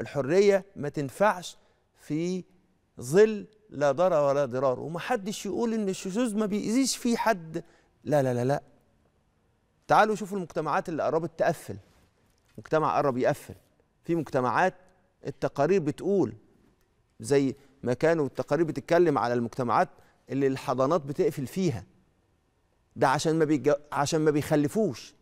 الحرية ما تنفعش في ظل لا ضرر ولا ضرار ومحدش يقول ان الشذوذ ما بيأذيش فيه حد لا لا لا لا تعالوا شوفوا المجتمعات اللي قربت تقفل مجتمع قرب يقفل في مجتمعات التقارير بتقول زي ما كانوا التقارير بتتكلم على المجتمعات اللي الحضانات بتقفل فيها ده عشان ما بيجو... عشان ما بيخلفوش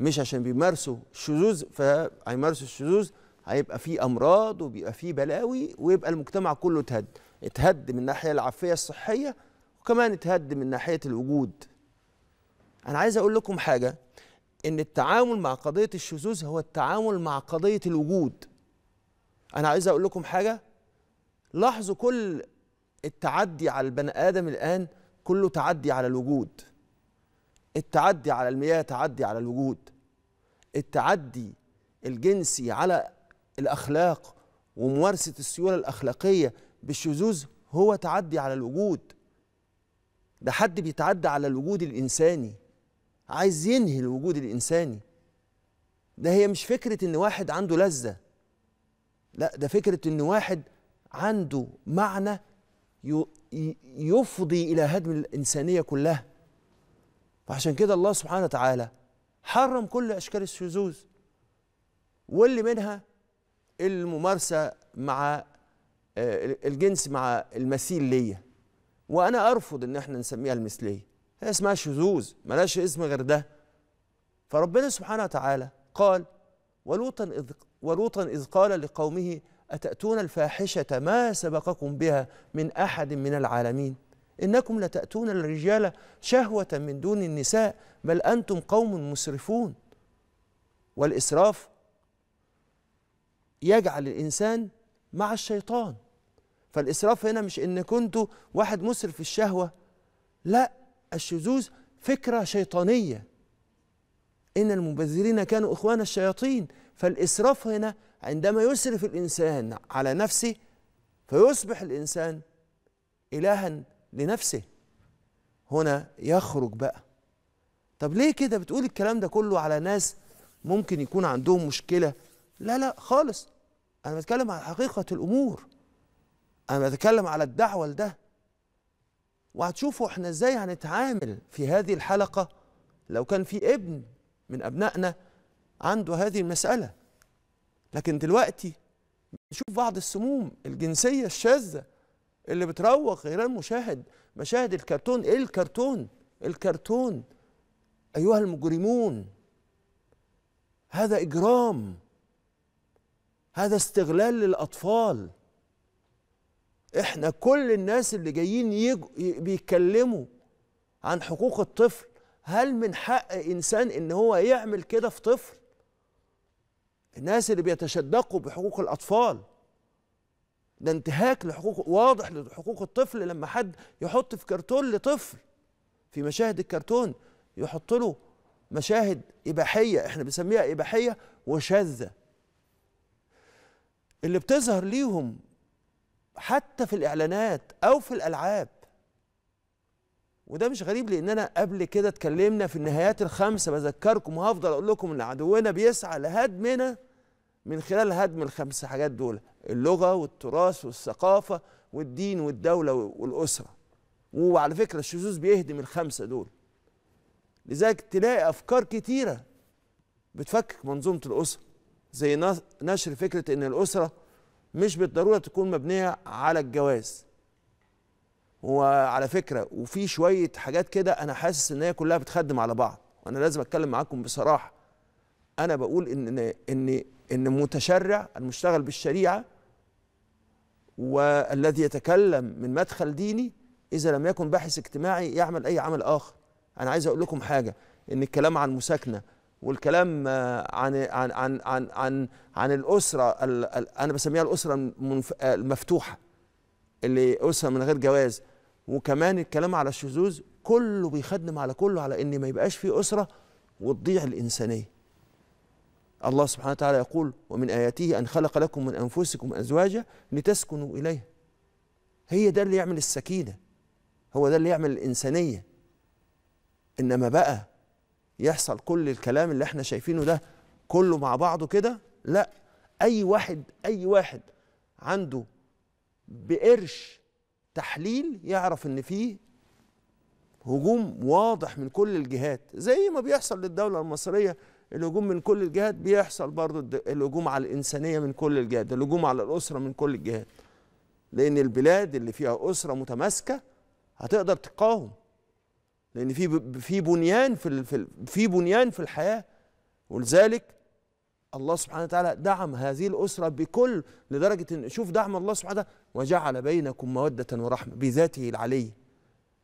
مش عشان بيمارسوا الشذوذ فهيمارسوا الشذوذ هيبقى في امراض وبيبقى في بلاوي ويبقى المجتمع كله اتهد اتهد من الناحيه العافيه الصحيه وكمان اتهد من ناحيه الوجود انا عايز اقول لكم حاجه ان التعامل مع قضيه الشذوذ هو التعامل مع قضيه الوجود انا عايز اقول لكم حاجه لاحظوا كل التعدي على البني ادم الان كله تعدي على الوجود التعدي على المياه تعدي على الوجود التعدي الجنسي على الأخلاق وممارسة السيولة الأخلاقية بالشذوذ هو تعدي على الوجود ده حد بيتعدى على الوجود الإنساني عايز ينهي الوجود الإنساني ده هي مش فكرة إن واحد عنده لذة لا ده فكرة إن واحد عنده معنى يفضي إلى هدم الإنسانية كلها فعشان كده الله سبحانه وتعالى حرم كل أشكال الشذوذ واللي منها الممارسه مع آه، الجنس مع المثيل ليا وانا ارفض ان احنا نسميها المثليه هي اسمها شذوذ ملاش اسم غير ده فربنا سبحانه وتعالى قال ولوطا اذ ولوطا اذ قال لقومه اتاتون الفاحشه ما سبقكم بها من احد من العالمين انكم لتاتون الرجال شهوه من دون النساء بل انتم قوم مسرفون والاسراف يجعل الإنسان مع الشيطان فالإسراف هنا مش إن كنت واحد مسرف في الشهوة لا الشذوذ فكرة شيطانية إن المبذرين كانوا إخوان الشياطين فالإسراف هنا عندما يسرف الإنسان على نفسه فيصبح الإنسان إلها لنفسه هنا يخرج بقى طب ليه كده بتقول الكلام ده كله على ناس ممكن يكون عندهم مشكلة لا لا خالص انا بتكلم على حقيقه الامور انا بتكلم على الدعوه لده وهتشوفوا احنا ازاي هنتعامل في هذه الحلقه لو كان في ابن من ابنائنا عنده هذه المساله لكن دلوقتي نشوف بعض السموم الجنسيه الشاذه اللي بتروق غير المشاهد مشاهد الكرتون ايه الكرتون الكرتون ايها المجرمون هذا اجرام هذا استغلال للاطفال احنا كل الناس اللي جايين يجو بيتكلموا عن حقوق الطفل هل من حق انسان ان هو يعمل كده في طفل الناس اللي بيتشدقوا بحقوق الاطفال ده انتهاك لحقوق واضح لحقوق الطفل لما حد يحط في كرتون لطفل في مشاهد الكرتون يحط له مشاهد اباحيه احنا بنسميها اباحيه وشاذه اللي بتظهر ليهم حتى في الإعلانات أو في الألعاب وده مش غريب لأننا قبل كده اتكلمنا في النهايات الخمسة بذكركم وهفضل أقول لكم إن عدونا بيسعى لهدمنا من خلال هدم الخمس حاجات دول اللغة والتراث والثقافة والدين والدولة والأسرة وعلى فكرة الشذوذ بيهدم الخمسة دول لذلك تلاقي أفكار كتيرة بتفكك منظومة الأسرة زي نشر فكره ان الاسره مش بالضروره تكون مبنيه على الجواز وعلى فكره وفي شويه حاجات كده انا حاسس ان هي كلها بتخدم على بعض وانا لازم اتكلم معاكم بصراحه انا بقول ان ان ان متشرع المشتغل بالشريعه والذي يتكلم من مدخل ديني اذا لم يكن باحث اجتماعي يعمل اي عمل اخر انا عايز اقول لكم حاجه ان الكلام عن مساكنه والكلام آه، عن عن عن عن عن, عن الاسره انا بسميها الاسره آه، المفتوحه اللي اسره من غير جواز وكمان الكلام على الشذوذ كله بيخدم على كله على ان ما يبقاش في اسره وتضيع الانسانيه الله سبحانه وتعالى يقول ومن آياته أن خلق لكم من أنفسكم أزواجا لتسكنوا إليها هي ده اللي يعمل السكينة هو ده اللي يعمل الإنسانية إنما بقى يحصل كل الكلام اللي احنا شايفينه ده كله مع بعضه كده لا اي واحد اي واحد عنده بقرش تحليل يعرف ان فيه هجوم واضح من كل الجهات زي ما بيحصل للدوله المصريه الهجوم من كل الجهات بيحصل برضه الهجوم على الانسانيه من كل الجهات الهجوم على الاسره من كل الجهات لان البلاد اللي فيها اسره متماسكه هتقدر تقاوم لان في في بنيان في في بنيان في الحياه ولذلك الله سبحانه وتعالى دعم هذه الاسره بكل لدرجه ان شوف دعم الله سبحانه وتعالى وجعل بينكم موده ورحمه بذاته العلي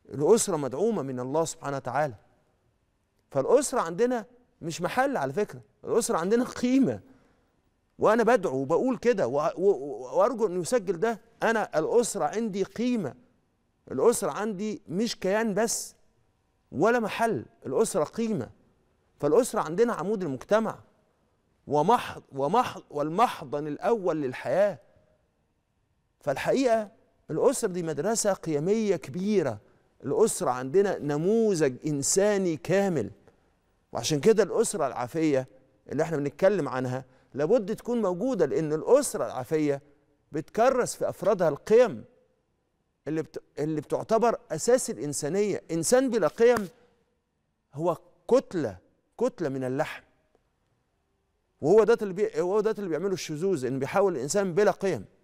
الاسره مدعومه من الله سبحانه وتعالى فالاسره عندنا مش محل على فكره الاسره عندنا قيمه وانا بدعو وبقول كده وارجو ان يسجل ده انا الاسره عندي قيمه الاسره عندي مش كيان بس ولا محل الأسرة قيمة فالأسرة عندنا عمود المجتمع ومحض ومحض والمحضن الأول للحياة فالحقيقة الأسرة دي مدرسة قيمية كبيرة الأسرة عندنا نموذج إنساني كامل وعشان كده الأسرة العافية اللي احنا بنتكلم عنها لابد تكون موجودة لأن الأسرة العافية بتكرس في أفرادها القيم اللي بت... اللي بتعتبر اساس الانسانيه انسان بلا قيم هو كتله كتله من اللحم وهو ده اللي بي... هو ده اللي بيعمله الشذوذ ان بيحاول الانسان بلا قيم